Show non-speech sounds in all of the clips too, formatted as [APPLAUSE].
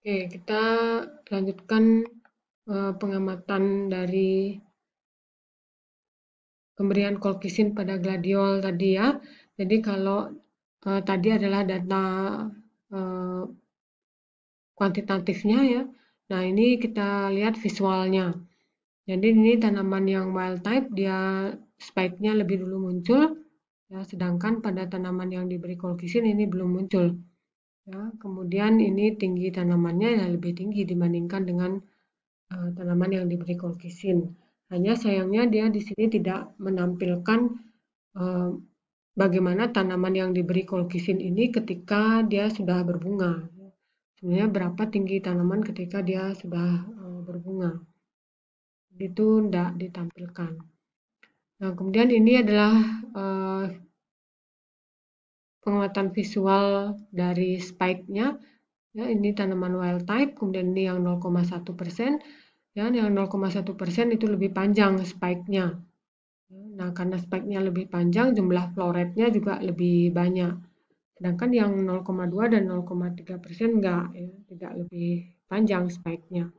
Oke, kita lanjutkan eh, pengamatan dari pemberian kolkisin pada gladiol tadi ya. Jadi kalau uh, tadi adalah data uh, kuantitatifnya ya. Nah, ini kita lihat visualnya. Jadi ini tanaman yang wild type dia spike-nya lebih dulu muncul ya, sedangkan pada tanaman yang diberi kolkisin ini belum muncul. Ya, kemudian ini tinggi tanamannya ya lebih tinggi dibandingkan dengan uh, tanaman yang diberi kolkisin. Hanya sayangnya dia di sini tidak menampilkan uh, bagaimana tanaman yang diberi kolkisin ini ketika dia sudah berbunga. Sebenarnya berapa tinggi tanaman ketika dia sudah uh, berbunga. Itu tidak ditampilkan. Nah, kemudian ini adalah uh, penguatan visual dari spike-nya. Ya, ini tanaman wild type, kemudian ini yang 0,1 persen. Ya, yang 0,1 persen itu lebih panjang spike-nya. Nah, karena spike-nya lebih panjang, jumlah floretnya juga lebih banyak. Sedangkan yang 0,2 dan 0,3 persen enggak, ya, tidak lebih panjang spike-nya.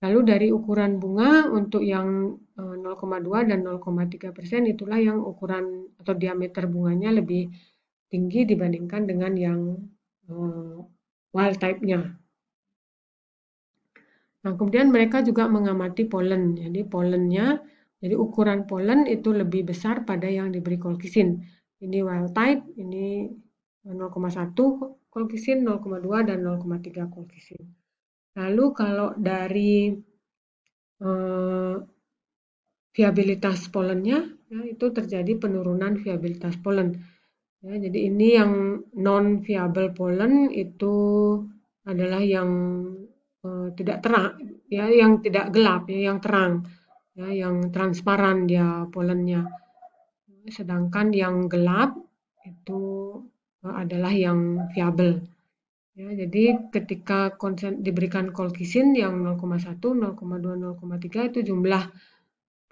Lalu dari ukuran bunga untuk yang 0,2 e, dan 0,3 persen itulah yang ukuran atau diameter bunganya lebih tinggi dibandingkan dengan yang uh, wild type-nya. Nah, kemudian mereka juga mengamati polen. Jadi polennya, jadi ukuran polen itu lebih besar pada yang diberi kolkisin. Ini wild type, ini 0,1 kolkisin, 0,2 dan 0,3 kolkisin. Lalu kalau dari uh, viabilitas polennya, ya, itu terjadi penurunan viabilitas polen. Ya, jadi ini yang non viable pollen itu adalah yang uh, tidak terang, ya, yang tidak gelap, ya, yang terang, ya, yang transparan dia polennya. Sedangkan yang gelap itu eh, adalah yang viable. Ya, jadi ketika konsen, diberikan colchicine yang 0,1, 0,2, 0,3 itu jumlah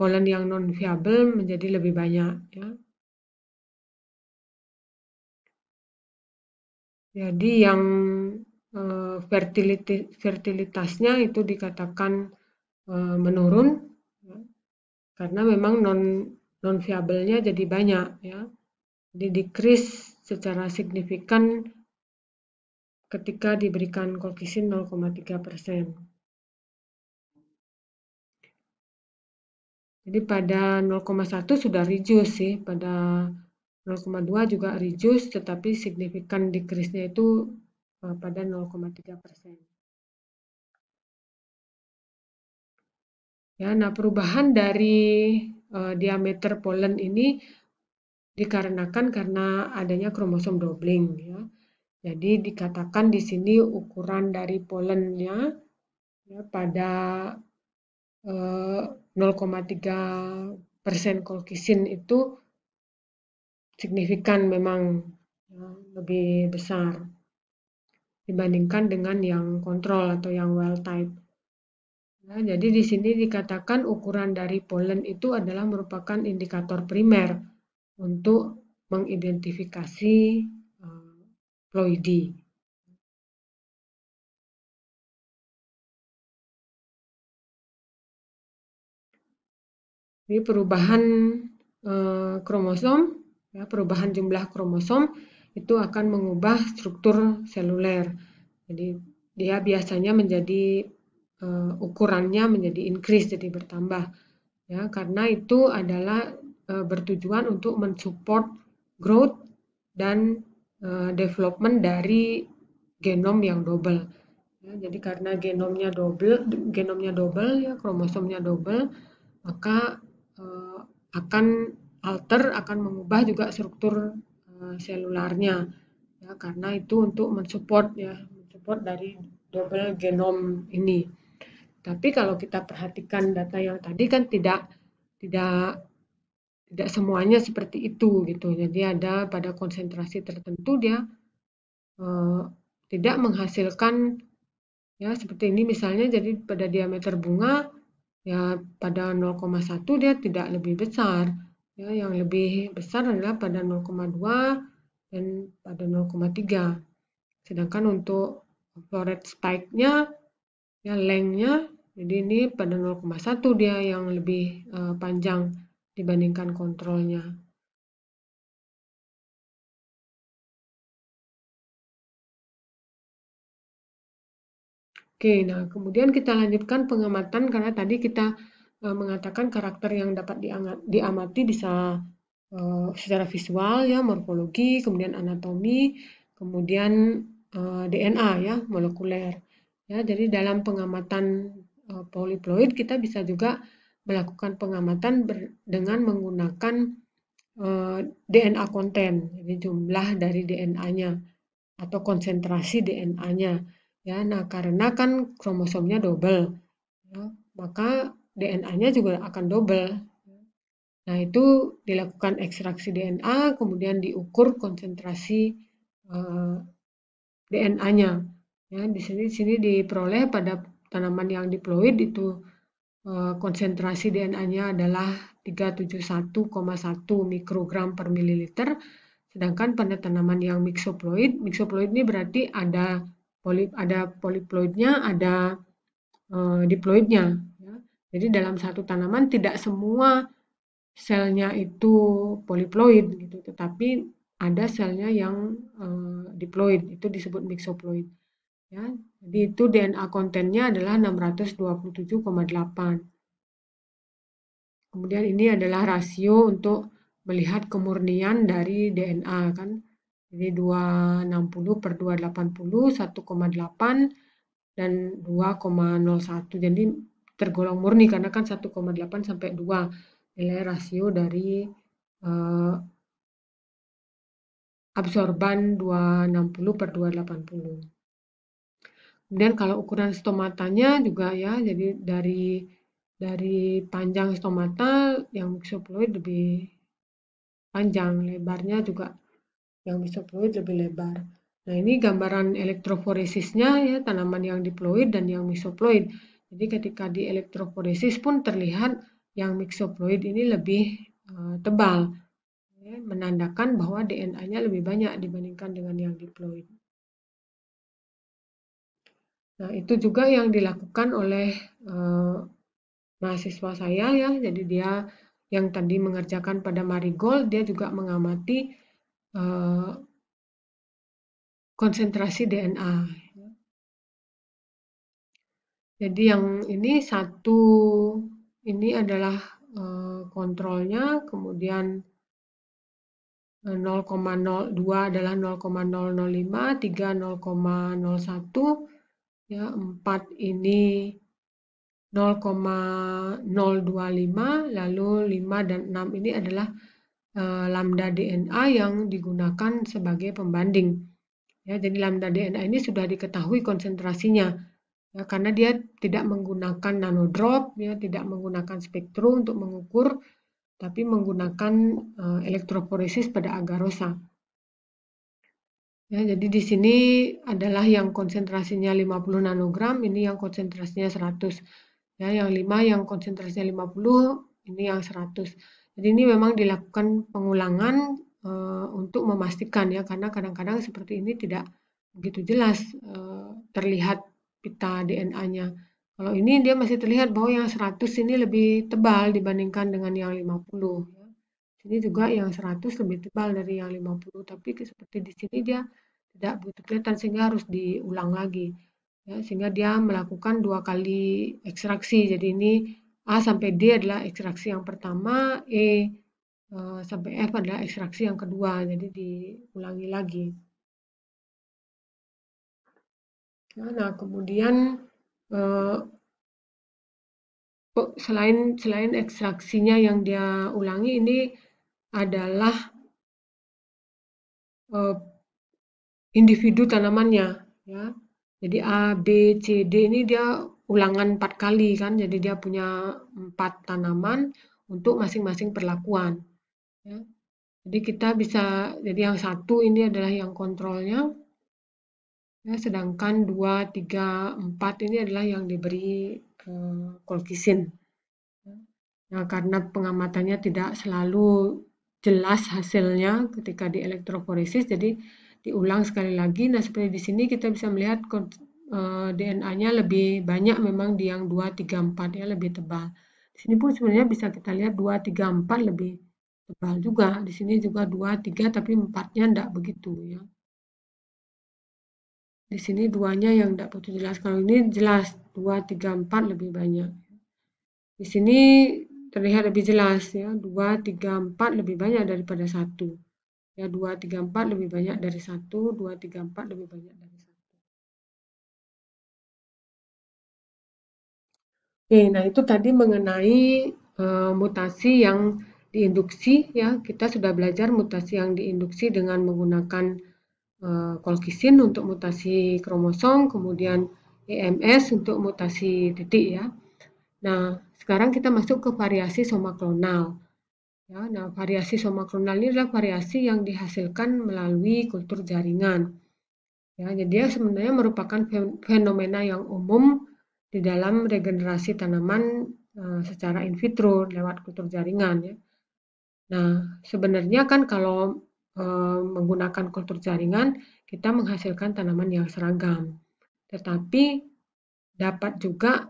polen yang non viable menjadi lebih banyak. Ya Jadi yang eh, fertilitasnya itu dikatakan eh, menurun ya. karena memang non non nya jadi banyak ya. Jadi decrease secara signifikan ketika diberikan kolkisin 0,3 Jadi pada 0,1 sudah reduce sih pada 0,2 juga reduce tetapi signifikan decrease-nya itu eh, pada 0,3 persen. Ya, nah perubahan dari uh, diameter polen ini dikarenakan karena adanya kromosom doubling ya. Jadi dikatakan di sini ukuran dari polennya ya, pada uh, eh, 0,3 persen kolkisin itu signifikan memang ya, lebih besar dibandingkan dengan yang kontrol atau yang well type. Ya, jadi di sini dikatakan ukuran dari polen itu adalah merupakan indikator primer untuk mengidentifikasi ploidi. Eh, ploidy. perubahan eh, kromosom Ya, perubahan jumlah kromosom itu akan mengubah struktur seluler. Jadi dia biasanya menjadi uh, ukurannya menjadi increase jadi bertambah. Ya, karena itu adalah uh, bertujuan untuk mensupport growth dan uh, development dari genom yang double. Ya, jadi karena genomnya double, genomnya double ya kromosomnya double, maka uh, akan alter akan mengubah juga struktur eh, selularnya ya karena itu untuk mensupport ya mensupport dari double genom ini. Tapi kalau kita perhatikan data yang tadi kan tidak tidak tidak semuanya seperti itu gitu. Jadi ada pada konsentrasi tertentu dia uh, tidak menghasilkan ya seperti ini misalnya jadi pada diameter bunga ya pada 0,1 dia tidak lebih besar ya yang lebih besar adalah pada 0,2 dan pada 0,3 sedangkan untuk floret spike-nya ya length-nya jadi ini pada 0,1 dia yang lebih uh, panjang dibandingkan kontrolnya Oke, nah kemudian kita lanjutkan pengamatan karena tadi kita Eh, mengatakan karakter yang dapat diamati bisa eh, secara visual ya morfologi, kemudian anatomi, kemudian eh, DNA ya molekuler. Ya, jadi dalam pengamatan poliploid kita bisa juga melakukan pengamatan dengan menggunakan DNA konten, jadi jumlah dari DNA-nya atau konsentrasi DNA-nya. Ya, nah karena kan kromosomnya double, ya, maka DNA-nya juga akan double. Nah, itu dilakukan ekstraksi DNA, kemudian diukur konsentrasi eh, DNA-nya. Ya, di sini sini diperoleh pada tanaman yang diploid itu eh, konsentrasi DNA-nya adalah 371,1 mikrogram per mililiter, sedangkan pada tanaman yang mixoploid, mixoploid ini berarti ada polip ada poliploidnya, ada eh, diploidnya jadi dalam satu tanaman tidak semua selnya itu poliploid gitu, tetapi ada selnya yang e, diploid, itu disebut mixoploid. Ya, jadi itu DNA kontennya adalah 627,8. Kemudian ini adalah rasio untuk melihat kemurnian dari DNA kan. Jadi 260 per 280, 1,8 dan 2,01. Jadi tergolong murni karena kan 1,8 sampai 2 nilai rasio dari uh, absorban 260 per 280. Kemudian kalau ukuran stomatanya juga ya, jadi dari dari panjang stomata yang misoploid lebih panjang, lebarnya juga yang misoploid lebih lebar. Nah ini gambaran elektroforesisnya ya tanaman yang diploid dan yang misoploid. Jadi ketika di elektroforesis pun terlihat yang mixoploid ini lebih eh, tebal, ya, menandakan bahwa DNA-nya lebih banyak dibandingkan dengan yang diploid. Nah, itu juga yang dilakukan oleh eh, mahasiswa saya ya. Jadi dia yang tadi mengerjakan pada marigold, dia juga mengamati eh, konsentrasi DNA jadi yang ini satu, ini adalah eh, kontrolnya, kemudian 0,02 eh, adalah 0,005, 3 0,01, ya 4 ini 0,025, lalu 5 dan 6 ini adalah eh, lambda DNA yang digunakan sebagai pembanding. Ya, jadi lambda DNA ini sudah diketahui konsentrasinya Ya, karena dia tidak menggunakan nanodrop, dia ya, tidak menggunakan spektrum untuk mengukur, tapi menggunakan uh, elektroporesis pada agarosa. Ya, jadi di sini adalah yang konsentrasinya 50 nanogram, ini yang konsentrasinya 100. Ya, yang 5 yang konsentrasinya 50, ini yang 100. Jadi ini memang dilakukan pengulangan e, untuk memastikan ya, karena kadang-kadang seperti ini tidak begitu jelas e, terlihat kita DNA-nya. Kalau ini dia masih terlihat bahwa yang 100 ini lebih tebal dibandingkan dengan yang 50. Ya. Ini juga yang 100 lebih tebal dari yang 50, tapi seperti di sini dia tidak begitu kelihatan sehingga harus diulang lagi. Ya, sehingga dia melakukan dua kali ekstraksi. Jadi ini A sampai D adalah ekstraksi yang pertama, E eh, sampai F adalah ekstraksi yang kedua. Jadi diulangi lagi. Ya, nah kemudian eh, oh, selain selain ekstraksinya yang dia ulangi ini adalah eh, individu tanamannya ya jadi A, B, C, D ini dia ulangan empat kali kan jadi dia punya empat tanaman untuk masing-masing perlakuan ya. jadi kita bisa jadi yang satu ini adalah yang kontrolnya Ya, sedangkan 2, 3, 4 ini adalah yang diberi eh, kolkisin. Nah, karena pengamatannya tidak selalu jelas hasilnya ketika di elektroforesis, jadi diulang sekali lagi. Nah, seperti di sini kita bisa melihat eh, DNA-nya lebih banyak memang di yang 2, 3, 4 ya lebih tebal. Di sini pun sebenarnya bisa kita lihat 2, 3, 4 lebih tebal juga. Di sini juga 2, 3 tapi 4-nya tidak begitu ya. Di sini duanya yang tidak butuh jelas. Kalau ini jelas, dua tiga empat lebih banyak. Di sini terlihat lebih jelas ya, 2, 3, 4 lebih banyak daripada satu Ya, dua tiga empat lebih banyak dari satu dua tiga empat lebih banyak dari satu Oke, nah itu tadi mengenai uh, mutasi yang diinduksi ya. Kita sudah belajar mutasi yang diinduksi dengan menggunakan kolkisin eh, untuk mutasi kromosom, kemudian EMS untuk mutasi titik ya. Nah, sekarang kita masuk ke variasi somaklonal. Ya, nah, variasi somaklonal ini adalah variasi yang dihasilkan melalui kultur jaringan. Ya, jadi dia sebenarnya merupakan fenomena yang umum di dalam regenerasi tanaman eh, secara in vitro lewat kultur jaringan ya. Nah, sebenarnya kan kalau Eh, menggunakan kultur jaringan, kita menghasilkan tanaman yang seragam. Tetapi dapat juga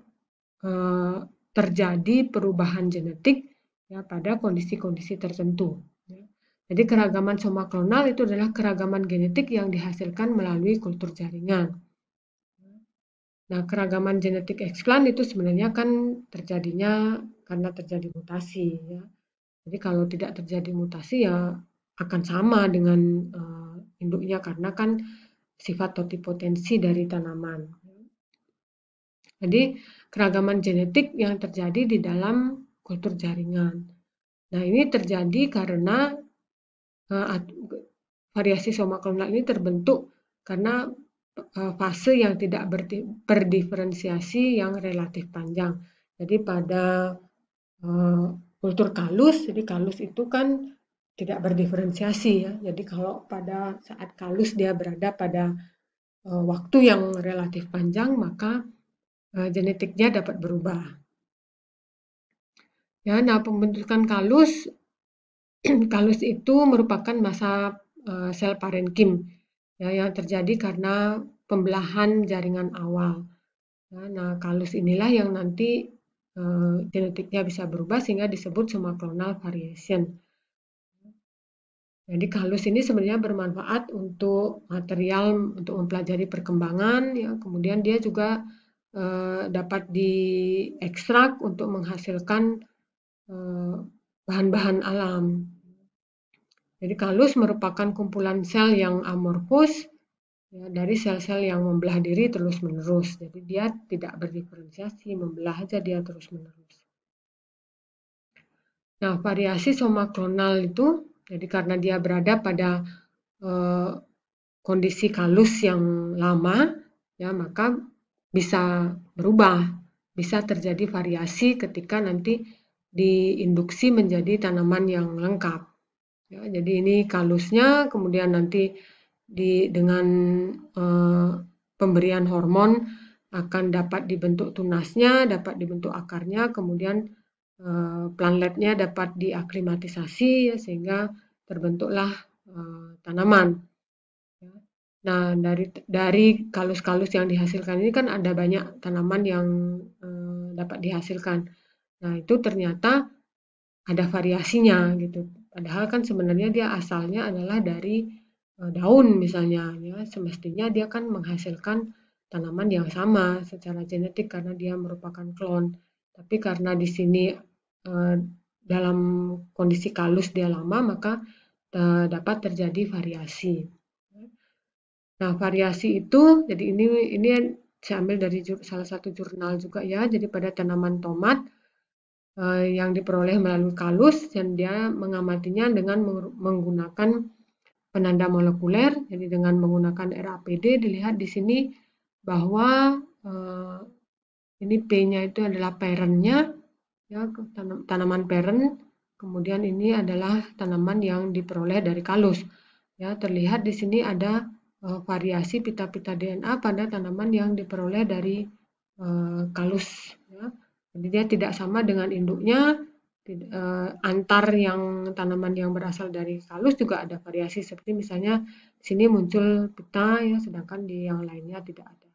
eh, terjadi perubahan genetik ya pada kondisi-kondisi tertentu. Ya. Jadi keragaman soma klonal itu adalah keragaman genetik yang dihasilkan melalui kultur jaringan. Nah, keragaman genetik eksplan itu sebenarnya kan terjadinya karena terjadi mutasi ya. Jadi kalau tidak terjadi mutasi ya akan sama dengan uh, induknya karena kan sifat totipotensi dari tanaman. Jadi keragaman genetik yang terjadi di dalam kultur jaringan. Nah ini terjadi karena uh, variasi soma klonal ini terbentuk karena eh, fase yang tidak berdiferensiasi yang relatif panjang. Jadi pada uh, kultur kalus, jadi kalus itu kan tidak berdiferensiasi ya. Jadi kalau pada saat kalus dia berada pada uh, waktu yang relatif panjang maka uh, genetiknya dapat berubah. Ya, nah pembentukan kalus [CLEARS THROAT] kalus itu merupakan masa uh, sel parenkim ya yang terjadi karena pembelahan jaringan awal. Ya, nah, kalus inilah yang nanti uh, genetiknya bisa berubah sehingga disebut somaclonal variation. Jadi kalus ini sebenarnya bermanfaat untuk material untuk mempelajari perkembangan, ya. Kemudian dia juga e, dapat diekstrak untuk menghasilkan eh, bahan-bahan e, alam. Jadi kalus merupakan kumpulan sel yang amorfus ya, dari sel-sel yang membelah diri terus-menerus. Jadi dia tidak berdiferensiasi, membelah aja dia terus-menerus. Nah, variasi somaklonal itu jadi karena dia berada pada eh, kondisi kalus yang lama, ya maka bisa berubah, bisa terjadi variasi ketika nanti diinduksi menjadi tanaman yang lengkap. Ya, jadi ini kalusnya, kemudian nanti di dengan eh, pemberian hormon akan dapat dibentuk tunasnya, dapat dibentuk akarnya, kemudian Eh, planletnya dapat diaklimatisasi ya, sehingga terbentuklah eh, tanaman. Ya. Nah dari dari kalus-kalus yang dihasilkan ini kan ada banyak tanaman yang eh, dapat dihasilkan. Nah itu ternyata ada variasinya gitu. Padahal kan sebenarnya dia asalnya adalah dari daun misalnya ya semestinya dia kan menghasilkan tanaman yang sama secara genetik karena dia merupakan klon tapi karena di sini Eh, dalam kondisi kalus dia lama, maka eh, dapat terjadi variasi. Nah, variasi itu, jadi ini ini saya ambil dari salah satu jurnal juga ya, jadi pada tanaman tomat eh, yang diperoleh melalui kalus dan dia mengamatinya dengan menggunakan penanda molekuler, jadi dengan menggunakan RAPD dilihat di sini bahwa ini P-nya itu adalah parent-nya, ya tanam, tanaman parent kemudian ini adalah tanaman yang diperoleh dari kalus ya terlihat di sini ada uh, variasi pita-pita DNA pada tanaman yang diperoleh dari uh, kalus ya. jadi dia tidak sama dengan induknya uh, antar yang tanaman yang berasal dari kalus juga ada variasi seperti misalnya sini muncul pita ya sedangkan di yang lainnya tidak ada